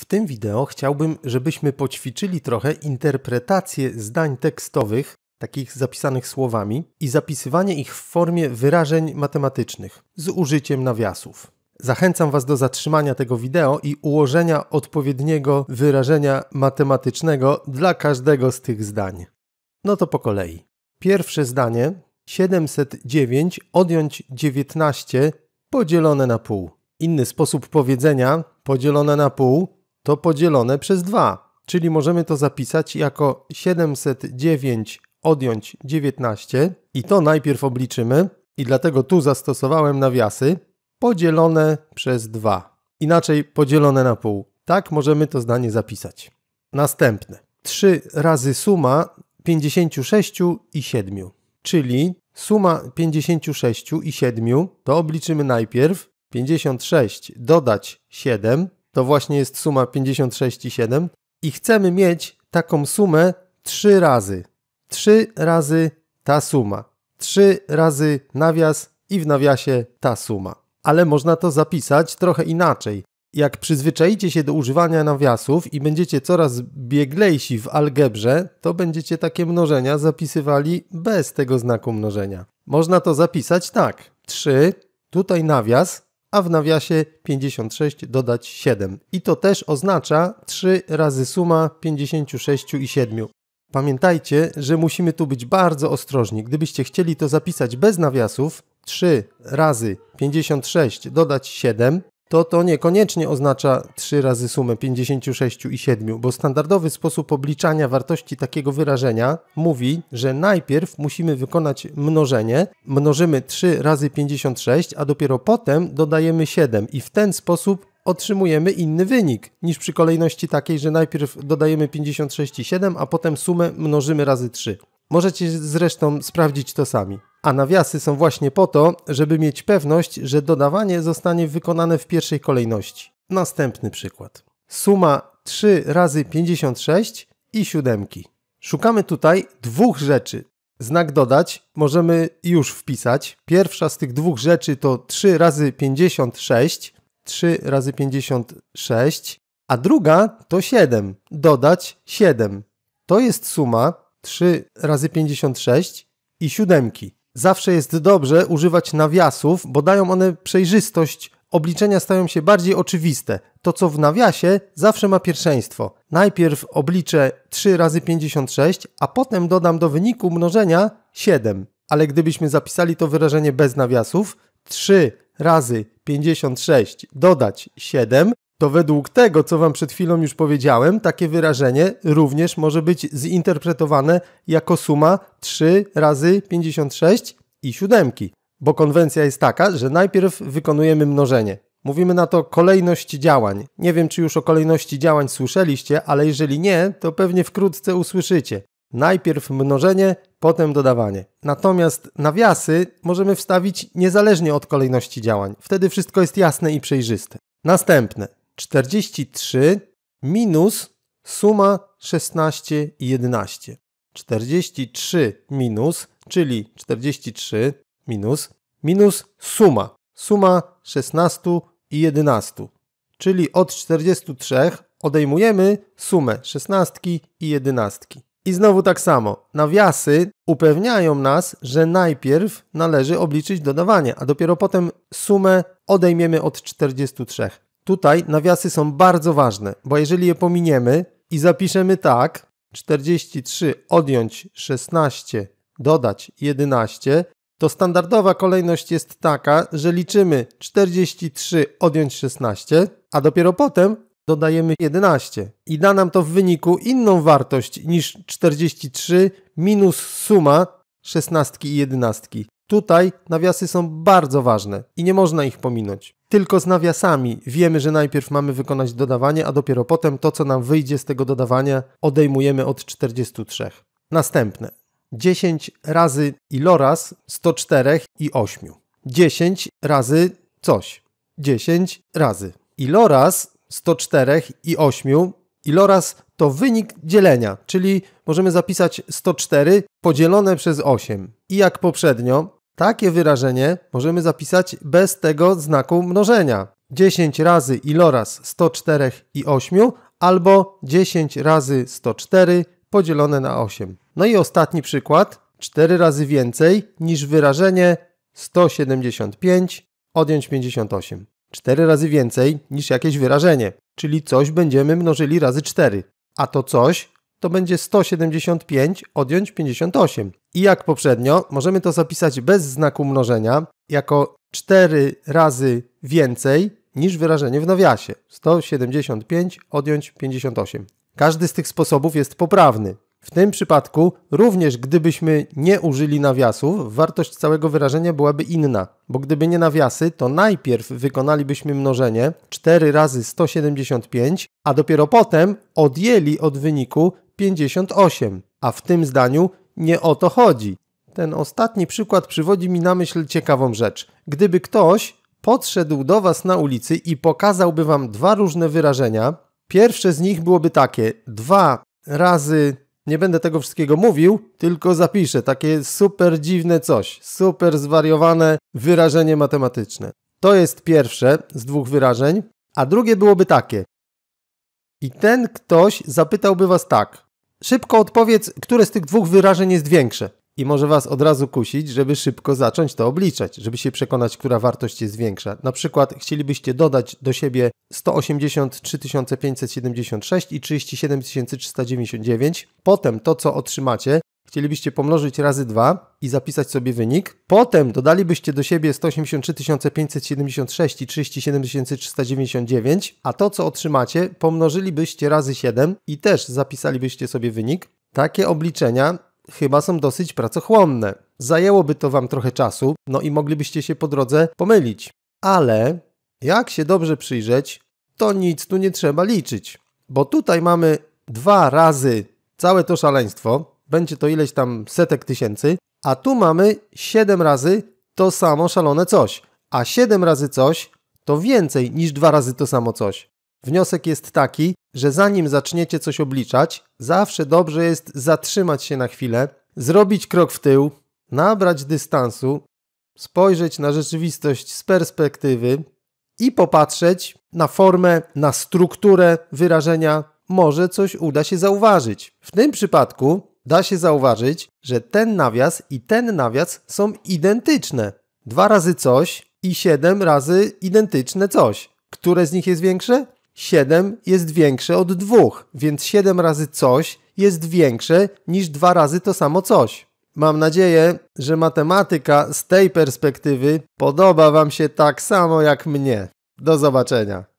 W tym wideo chciałbym, żebyśmy poćwiczyli trochę interpretację zdań tekstowych, takich zapisanych słowami, i zapisywanie ich w formie wyrażeń matematycznych z użyciem nawiasów. Zachęcam Was do zatrzymania tego wideo i ułożenia odpowiedniego wyrażenia matematycznego dla każdego z tych zdań. No to po kolei. Pierwsze zdanie 709 odjąć 19 podzielone na pół. Inny sposób powiedzenia podzielone na pół to podzielone przez 2, czyli możemy to zapisać jako 709 odjąć 19 i to najpierw obliczymy i dlatego tu zastosowałem nawiasy podzielone przez 2. Inaczej podzielone na pół. Tak możemy to zdanie zapisać. Następne. 3 razy suma 56 i 7, czyli suma 56 i 7 to obliczymy najpierw 56 dodać 7 to właśnie jest suma 56,7 i chcemy mieć taką sumę 3 razy. 3 razy ta suma. 3 razy nawias i w nawiasie ta suma. Ale można to zapisać trochę inaczej. Jak przyzwyczaicie się do używania nawiasów i będziecie coraz bieglejsi w algebrze, to będziecie takie mnożenia zapisywali bez tego znaku mnożenia. Można to zapisać tak. 3, tutaj nawias, a w nawiasie 56 dodać 7. I to też oznacza 3 razy suma 56 i 7. Pamiętajcie, że musimy tu być bardzo ostrożni. Gdybyście chcieli to zapisać bez nawiasów, 3 razy 56 dodać 7, to to niekoniecznie oznacza 3 razy sumę 56 i 7, bo standardowy sposób obliczania wartości takiego wyrażenia mówi, że najpierw musimy wykonać mnożenie, mnożymy 3 razy 56, a dopiero potem dodajemy 7 i w ten sposób otrzymujemy inny wynik niż przy kolejności takiej, że najpierw dodajemy 56 i 7, a potem sumę mnożymy razy 3. Możecie zresztą sprawdzić to sami. A nawiasy są właśnie po to, żeby mieć pewność, że dodawanie zostanie wykonane w pierwszej kolejności. Następny przykład. Suma 3 razy 56 i 7. Szukamy tutaj dwóch rzeczy. Znak dodać możemy już wpisać. Pierwsza z tych dwóch rzeczy to 3 razy 56, 3 razy 56, a druga to 7. Dodać 7. To jest suma 3 razy 56 i 7 zawsze jest dobrze używać nawiasów, bo dają one przejrzystość, obliczenia stają się bardziej oczywiste. To, co w nawiasie, zawsze ma pierwszeństwo. Najpierw obliczę 3 razy 56, a potem dodam do wyniku mnożenia 7. Ale gdybyśmy zapisali to wyrażenie bez nawiasów, 3 razy 56 dodać 7, to według tego, co Wam przed chwilą już powiedziałem, takie wyrażenie również może być zinterpretowane jako suma 3 razy 56 i 7, bo konwencja jest taka, że najpierw wykonujemy mnożenie. Mówimy na to kolejność działań. Nie wiem, czy już o kolejności działań słyszeliście, ale jeżeli nie, to pewnie wkrótce usłyszycie. Najpierw mnożenie, potem dodawanie. Natomiast nawiasy możemy wstawić niezależnie od kolejności działań. Wtedy wszystko jest jasne i przejrzyste. Następne. 43 minus suma 16 i 11. 43 minus, czyli 43 minus, minus suma. Suma 16 i 11. Czyli od 43 odejmujemy sumę 16 i 11. I znowu tak samo. Nawiasy upewniają nas, że najpierw należy obliczyć dodawanie, a dopiero potem sumę odejmiemy od 43. Tutaj nawiasy są bardzo ważne, bo jeżeli je pominiemy i zapiszemy tak 43 odjąć 16 dodać 11, to standardowa kolejność jest taka, że liczymy 43 odjąć 16, a dopiero potem dodajemy 11 i da nam to w wyniku inną wartość niż 43 minus suma 16 i 11. Tutaj nawiasy są bardzo ważne i nie można ich pominąć. Tylko z nawiasami wiemy, że najpierw mamy wykonać dodawanie, a dopiero potem to, co nam wyjdzie z tego dodawania, odejmujemy od 43. Następne. 10 razy iloraz 104 i 8. 10 razy coś. 10 razy. Iloraz 104 i 8. Iloraz to wynik dzielenia, czyli możemy zapisać 104 podzielone przez 8. I jak poprzednio, takie wyrażenie możemy zapisać bez tego znaku mnożenia. 10 razy iloraz 104 i 8 albo 10 razy 104 podzielone na 8. No i ostatni przykład, 4 razy więcej niż wyrażenie 175 odjąć 58. 4 razy więcej niż jakieś wyrażenie, czyli coś będziemy mnożyli razy 4. A to coś to będzie 175 odjąć 58. I jak poprzednio, możemy to zapisać bez znaku mnożenia jako 4 razy więcej niż wyrażenie w nawiasie. 175 odjąć 58. Każdy z tych sposobów jest poprawny. W tym przypadku, również gdybyśmy nie użyli nawiasów, wartość całego wyrażenia byłaby inna, bo gdyby nie nawiasy, to najpierw wykonalibyśmy mnożenie 4 razy 175, a dopiero potem odjęli od wyniku 58, a w tym zdaniu nie o to chodzi. Ten ostatni przykład przywodzi mi na myśl ciekawą rzecz. Gdyby ktoś podszedł do Was na ulicy i pokazałby Wam dwa różne wyrażenia, pierwsze z nich byłoby takie dwa razy nie będę tego wszystkiego mówił, tylko zapiszę takie super dziwne coś, super zwariowane wyrażenie matematyczne. To jest pierwsze z dwóch wyrażeń, a drugie byłoby takie. I ten ktoś zapytałby was tak: Szybko odpowiedz, które z tych dwóch wyrażeń jest większe. I może Was od razu kusić, żeby szybko zacząć to obliczać, żeby się przekonać, która wartość jest większa. Na przykład chcielibyście dodać do siebie 183 576 i 37 399. Potem to, co otrzymacie, chcielibyście pomnożyć razy 2 i zapisać sobie wynik. Potem dodalibyście do siebie 183 576 i 37 399, a to co otrzymacie pomnożylibyście razy 7 i też zapisalibyście sobie wynik. Takie obliczenia chyba są dosyć pracochłonne. Zajęłoby to Wam trochę czasu, no i moglibyście się po drodze pomylić. Ale jak się dobrze przyjrzeć, to nic tu nie trzeba liczyć, bo tutaj mamy dwa razy całe to szaleństwo, będzie to ileś tam setek tysięcy, a tu mamy 7 razy to samo szalone coś, a 7 razy coś to więcej niż dwa razy to samo coś. Wniosek jest taki, że zanim zaczniecie coś obliczać, zawsze dobrze jest zatrzymać się na chwilę, zrobić krok w tył, nabrać dystansu, spojrzeć na rzeczywistość z perspektywy i popatrzeć na formę, na strukturę wyrażenia. Może coś uda się zauważyć. W tym przypadku da się zauważyć, że ten nawias i ten nawias są identyczne. Dwa razy coś i siedem razy identyczne coś. Które z nich jest większe? Siedem jest większe od dwóch, więc siedem razy coś jest większe niż dwa razy to samo coś. Mam nadzieję, że matematyka z tej perspektywy podoba Wam się tak samo jak mnie. Do zobaczenia.